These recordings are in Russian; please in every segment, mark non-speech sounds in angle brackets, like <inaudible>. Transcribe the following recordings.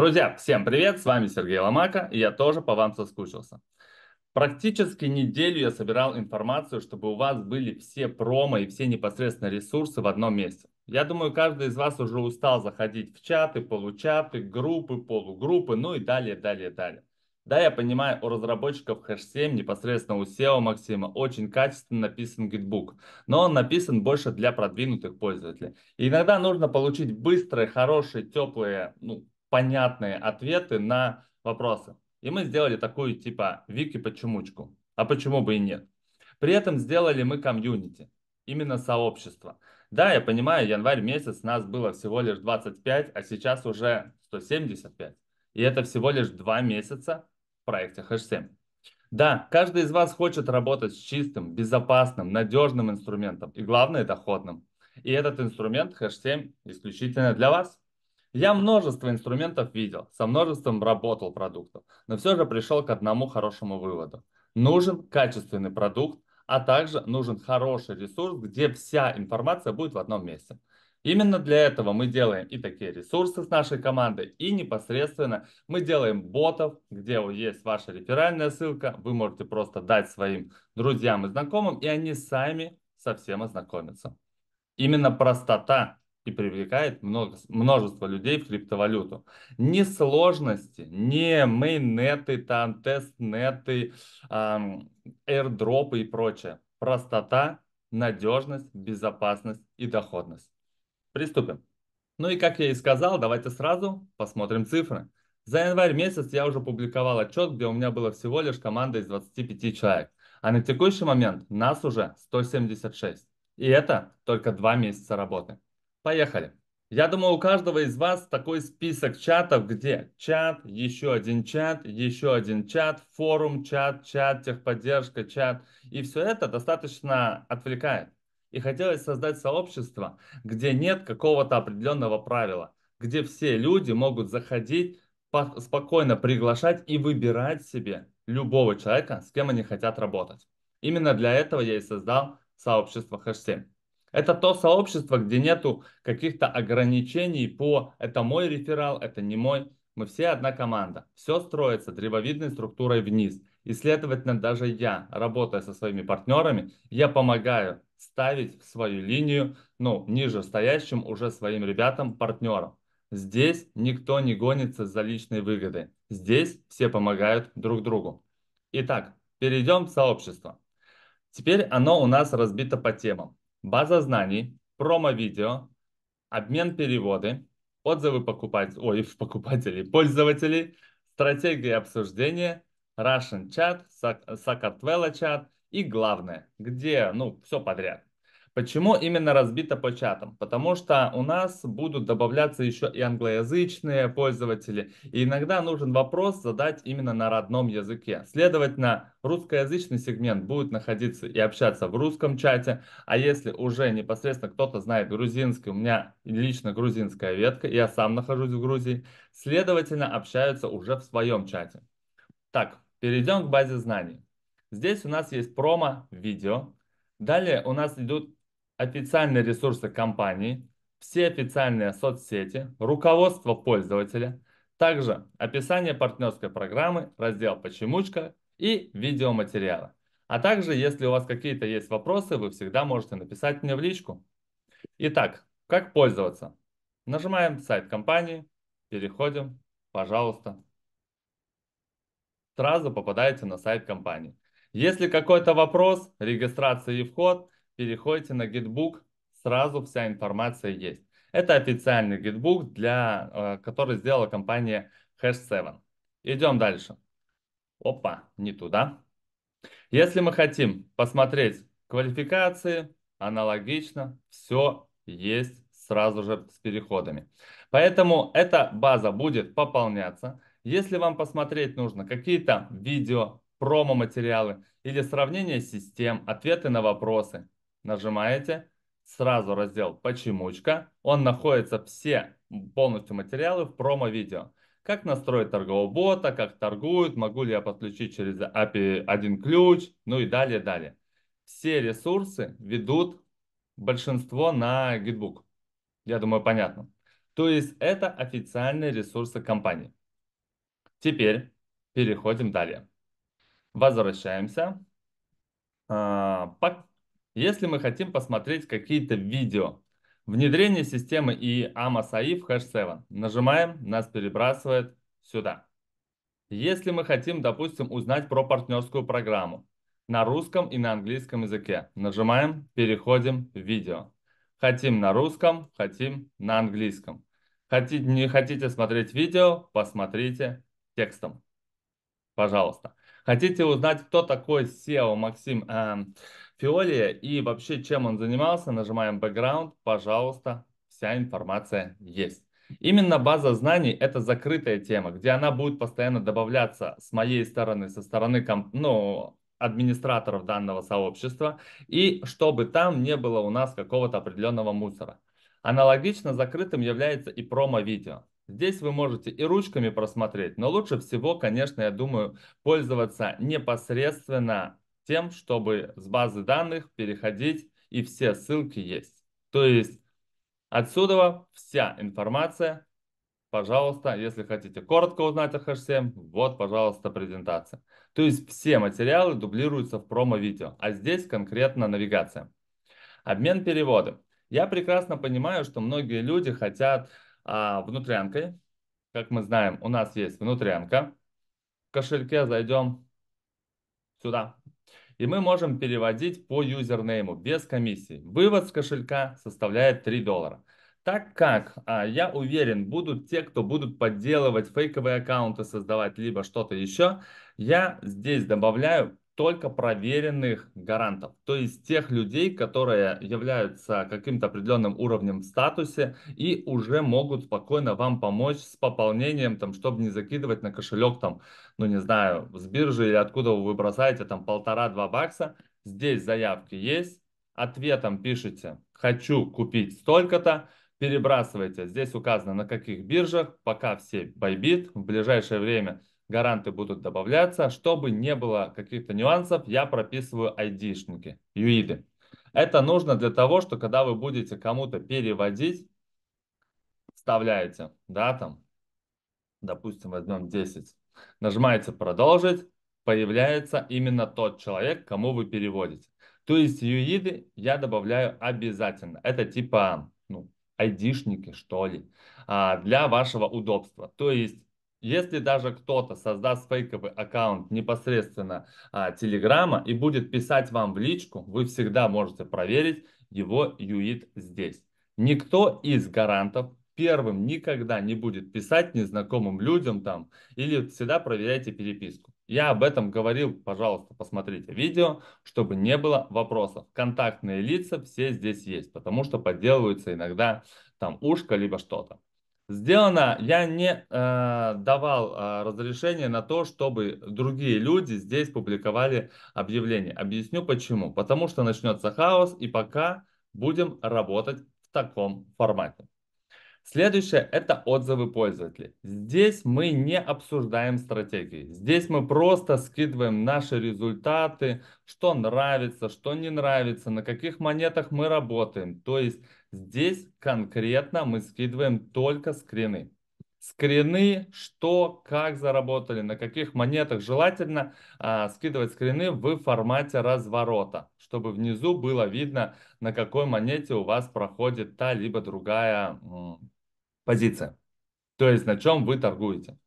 Друзья, всем привет, с вами Сергей Ломака, и я тоже по вам соскучился. Практически неделю я собирал информацию, чтобы у вас были все промо и все непосредственно ресурсы в одном месте. Я думаю, каждый из вас уже устал заходить в чаты, получаты, группы, полугруппы, ну и далее, далее, далее. Да, я понимаю, у разработчиков Hash7, непосредственно у SEO Максима, очень качественно написан гитбук, но он написан больше для продвинутых пользователей. И иногда нужно получить быстрые, хорошие, теплые, ну, понятные ответы на вопросы. И мы сделали такую типа Вики почемучку. А почему бы и нет? При этом сделали мы комьюнити, именно сообщество. Да, я понимаю, январь месяц нас было всего лишь 25, а сейчас уже 175. И это всего лишь два месяца в проекте H7. Да, каждый из вас хочет работать с чистым, безопасным, надежным инструментом и главное доходным. И этот инструмент H7 исключительно для вас. Я множество инструментов видел, со множеством работал продуктов, но все же пришел к одному хорошему выводу. Нужен качественный продукт, а также нужен хороший ресурс, где вся информация будет в одном месте. Именно для этого мы делаем и такие ресурсы с нашей командой, и непосредственно мы делаем ботов, где есть ваша реферальная ссылка, вы можете просто дать своим друзьям и знакомым, и они сами со всем ознакомятся. Именно простота и привлекает много, множество людей в криптовалюту. Ни сложности, ни мейнеты, там, тестнеты, эм, airdropы и прочее. Простота, надежность, безопасность и доходность. Приступим. Ну и как я и сказал, давайте сразу посмотрим цифры. За январь месяц я уже публиковал отчет, где у меня было всего лишь команда из 25 человек. А на текущий момент нас уже 176. И это только два месяца работы. Поехали. Я думаю, у каждого из вас такой список чатов, где чат, еще один чат, еще один чат, форум, чат, чат, техподдержка, чат. И все это достаточно отвлекает. И хотелось создать сообщество, где нет какого-то определенного правила, где все люди могут заходить, спокойно приглашать и выбирать себе любого человека, с кем они хотят работать. Именно для этого я и создал сообщество H7. Это то сообщество, где нету каких-то ограничений по «это мой реферал, это не мой». Мы все одна команда. Все строится древовидной структурой вниз. И, следовательно, даже я, работая со своими партнерами, я помогаю ставить в свою линию, ну, ниже стоящим уже своим ребятам, партнерам. Здесь никто не гонится за личной выгодой. Здесь все помогают друг другу. Итак, перейдем в сообщество. Теперь оно у нас разбито по темам база знаний, промо-видео, обмен переводы, отзывы покупателей, ой, <laughs> покупателей, пользователей, стратегии обсуждения, Russian чат, Сакартвелла чат и главное, где, ну, все подряд. Почему именно разбито по чатам? Потому что у нас будут добавляться еще и англоязычные пользователи, и иногда нужен вопрос задать именно на родном языке. Следовательно, русскоязычный сегмент будет находиться и общаться в русском чате, а если уже непосредственно кто-то знает грузинский, у меня лично грузинская ветка, я сам нахожусь в Грузии, следовательно, общаются уже в своем чате. Так, перейдем к базе знаний. Здесь у нас есть промо-видео, Далее у нас идут официальные ресурсы компании, все официальные соцсети, руководство пользователя, также описание партнерской программы, раздел «Почемучка» и видеоматериалы. А также, если у вас какие-то есть вопросы, вы всегда можете написать мне в личку. Итак, как пользоваться? Нажимаем сайт компании, переходим, пожалуйста. Сразу попадаете на сайт компании. Если какой-то вопрос, регистрация и вход – переходите на Gitbook, сразу вся информация есть. Это официальный гитбук, для, э, который сделала компания Hash7. Идем дальше. Опа, не туда. Если мы хотим посмотреть квалификации, аналогично, все есть сразу же с переходами. Поэтому эта база будет пополняться. Если вам посмотреть нужно какие-то видео, промо-материалы или сравнение систем, ответы на вопросы, нажимаете, сразу раздел «Почемучка». Он находится все полностью материалы в промо-видео. Как настроить торгового бота, как торгуют, могу ли я подключить через API один ключ, ну и далее, далее. Все ресурсы ведут большинство на гидбук. Я думаю, понятно. То есть это официальные ресурсы компании. Теперь переходим далее. Возвращаемся. А, по если мы хотим посмотреть какие-то видео, внедрение системы и ama в Hash7, нажимаем, нас перебрасывает сюда. Если мы хотим, допустим, узнать про партнерскую программу на русском и на английском языке, нажимаем, переходим в видео. Хотим на русском, хотим на английском. Хотите, не хотите смотреть видео, посмотрите текстом. Пожалуйста. Хотите узнать, кто такой SEO Максим э, Фиолия и вообще чем он занимался, нажимаем background, пожалуйста, вся информация есть. Именно база знаний – это закрытая тема, где она будет постоянно добавляться с моей стороны, со стороны ну, администраторов данного сообщества, и чтобы там не было у нас какого-то определенного мусора. Аналогично закрытым является и промо-видео. Здесь вы можете и ручками просмотреть, но лучше всего, конечно, я думаю, пользоваться непосредственно тем, чтобы с базы данных переходить, и все ссылки есть. То есть отсюда вся информация. Пожалуйста, если хотите коротко узнать о хэш-7, вот, пожалуйста, презентация. То есть все материалы дублируются в промо-видео, а здесь конкретно навигация. Обмен переводы. Я прекрасно понимаю, что многие люди хотят а, внутрянкой. Как мы знаем, у нас есть внутрянка. В кошельке зайдем сюда, и мы можем переводить по юзернейму без комиссии. Вывод с кошелька составляет 3 доллара. Так как, а, я уверен, будут те, кто будут подделывать фейковые аккаунты, создавать либо что-то еще, я здесь добавляю только проверенных гарантов, то есть тех людей, которые являются каким-то определенным уровнем в статусе и уже могут спокойно вам помочь с пополнением, там, чтобы не закидывать на кошелек, там, ну не знаю, с биржи или откуда вы бросаете там полтора-два бакса. Здесь заявки есть, ответом пишите, «хочу купить столько-то», перебрасывайте. Здесь указано, на каких биржах, пока все Bybit, в ближайшее время Гаранты будут добавляться. Чтобы не было каких-то нюансов, я прописываю ID-шники, юиды. Это нужно для того, что когда вы будете кому-то переводить, вставляете, да, там, допустим, возьмем 10, нажимаете «Продолжить», появляется именно тот человек, кому вы переводите. То есть юиды я добавляю обязательно. Это типа ну, айдишники, что ли, а, для вашего удобства. То есть если даже кто-то создаст фейковый аккаунт непосредственно а, Телеграма и будет писать вам в личку, вы всегда можете проверить его UID здесь. Никто из гарантов первым никогда не будет писать незнакомым людям там или всегда проверяйте переписку. Я об этом говорил, пожалуйста, посмотрите видео, чтобы не было вопросов. Контактные лица все здесь есть, потому что подделываются иногда там ушко либо что-то. Сделано, я не э, давал э, разрешение на то, чтобы другие люди здесь публиковали объявление. Объясню почему. Потому что начнется хаос, и пока будем работать в таком формате. Следующее – это отзывы пользователей. Здесь мы не обсуждаем стратегии. Здесь мы просто скидываем наши результаты, что нравится, что не нравится, на каких монетах мы работаем. То есть Здесь конкретно мы скидываем только скрины. Скрины, что, как заработали, на каких монетах. Желательно а, скидывать скрины в формате разворота, чтобы внизу было видно, на какой монете у вас проходит та либо другая м, позиция. То есть на чем вы торгуете.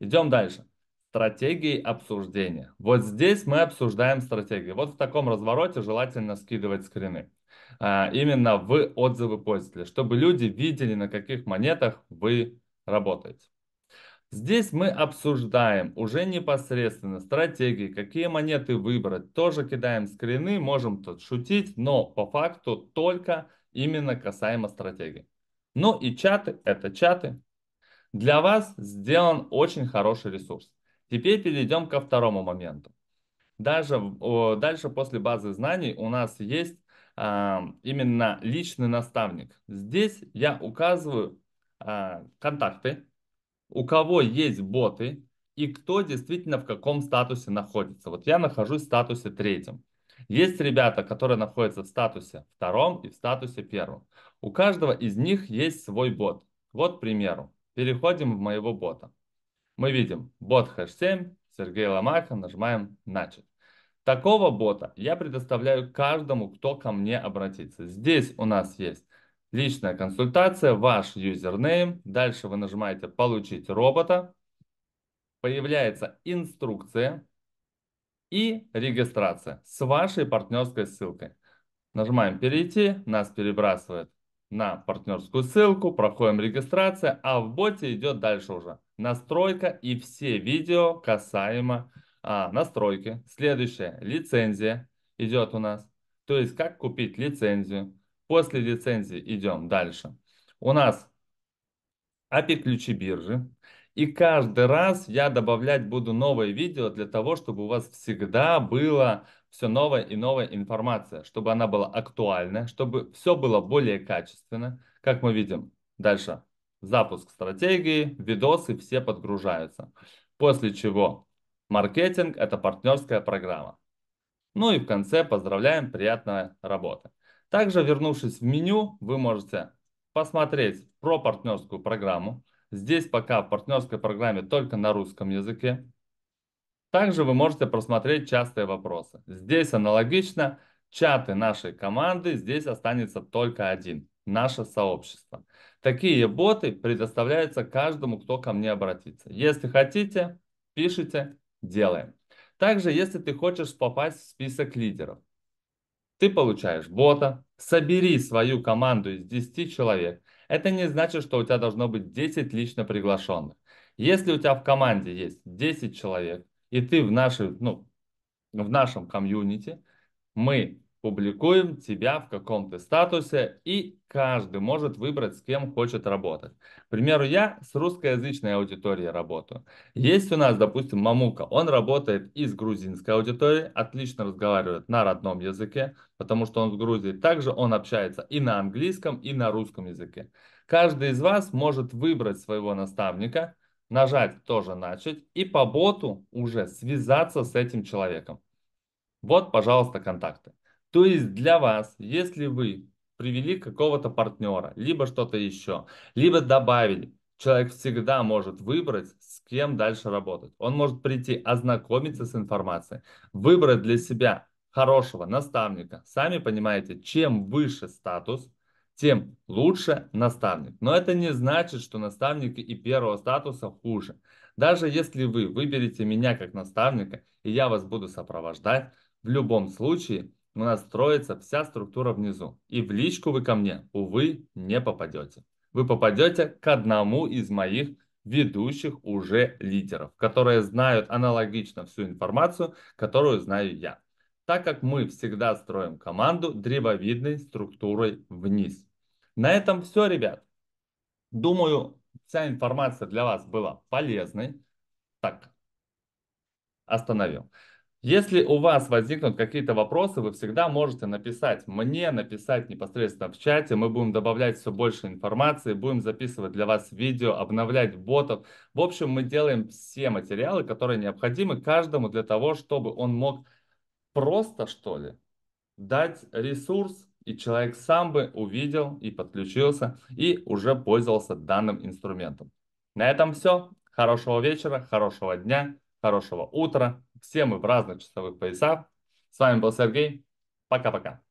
Идем дальше стратегии обсуждения. Вот здесь мы обсуждаем стратегии. Вот в таком развороте желательно скидывать скрины. А, именно в отзывы пользователя, чтобы люди видели, на каких монетах вы работаете. Здесь мы обсуждаем уже непосредственно стратегии, какие монеты выбрать. Тоже кидаем скрины, можем тут шутить, но по факту только именно касаемо стратегии. Ну и чаты, это чаты. Для вас сделан очень хороший ресурс. Теперь перейдем ко второму моменту. Даже дальше после базы знаний у нас есть а, именно личный наставник. Здесь я указываю а, контакты, у кого есть боты и кто действительно в каком статусе находится. Вот я нахожусь в статусе третьем. Есть ребята, которые находятся в статусе втором и в статусе первом. У каждого из них есть свой бот. Вот, к примеру, переходим в моего бота мы видим бот хэш 7, Сергей Ломаха, нажимаем начать. Такого бота я предоставляю каждому, кто ко мне обратится. Здесь у нас есть личная консультация, ваш юзернейм. Дальше вы нажимаете «Получить робота». Появляется инструкция и регистрация с вашей партнерской ссылкой. Нажимаем «Перейти», нас перебрасывает на партнерскую ссылку, проходим регистрацию, а в боте идет дальше уже настройка и все видео касаемо а, настройки. Следующее, лицензия идет у нас, то есть как купить лицензию. После лицензии идем дальше. У нас API ключи биржи. И каждый раз я добавлять буду новые видео для того, чтобы у вас всегда было все новая и новая информация, чтобы она была актуальна, чтобы все было более качественно. Как мы видим, дальше запуск стратегии, видосы все подгружаются. После чего маркетинг – это партнерская программа. Ну и в конце поздравляем, приятной работы. Также, вернувшись в меню, вы можете посмотреть про партнерскую программу. Здесь пока в партнерской программе только на русском языке. Также вы можете просмотреть частые вопросы. Здесь аналогично чаты нашей команды, здесь останется только один – наше сообщество. Такие боты предоставляются каждому, кто ко мне обратится. Если хотите, пишите, делаем. Также, если ты хочешь попасть в список лидеров, ты получаешь бота, собери свою команду из 10 человек. Это не значит, что у тебя должно быть 10 лично приглашенных. Если у тебя в команде есть 10 человек, и ты в, нашей, ну, в нашем комьюнити, мы публикуем тебя в каком-то статусе, и каждый может выбрать, с кем хочет работать. К примеру, я с русскоязычной аудиторией работаю. Есть у нас, допустим, Мамука. Он работает из грузинской аудитории, отлично разговаривает на родном языке, потому что он в Грузии. Также он общается и на английском, и на русском языке. Каждый из вас может выбрать своего наставника, нажать тоже начать и по боту уже связаться с этим человеком. Вот, пожалуйста, контакты. То есть для вас, если вы привели какого-то партнера, либо что-то еще, либо добавили, человек всегда может выбрать, с кем дальше работать. Он может прийти, ознакомиться с информацией, выбрать для себя хорошего наставника. Сами понимаете, чем выше статус – тем лучше наставник. Но это не значит, что наставники и первого статуса хуже. Даже если вы выберете меня как наставника, и я вас буду сопровождать, в любом случае у нас строится вся структура внизу. И в личку вы ко мне, увы, не попадете. Вы попадете к одному из моих ведущих уже лидеров, которые знают аналогично всю информацию, которую знаю я. Так как мы всегда строим команду древовидной структурой вниз. На этом все, ребят. Думаю, вся информация для вас была полезной. Так, остановил. Если у вас возникнут какие-то вопросы, вы всегда можете написать мне, написать непосредственно в чате. Мы будем добавлять все больше информации, будем записывать для вас видео, обновлять ботов. В общем, мы делаем все материалы, которые необходимы каждому для того, чтобы он мог просто, что ли, дать ресурс и человек сам бы увидел и подключился, и уже пользовался данным инструментом. На этом все. Хорошего вечера, хорошего дня, хорошего утра. Все мы в разных часовых поясах. С вами был Сергей. Пока-пока.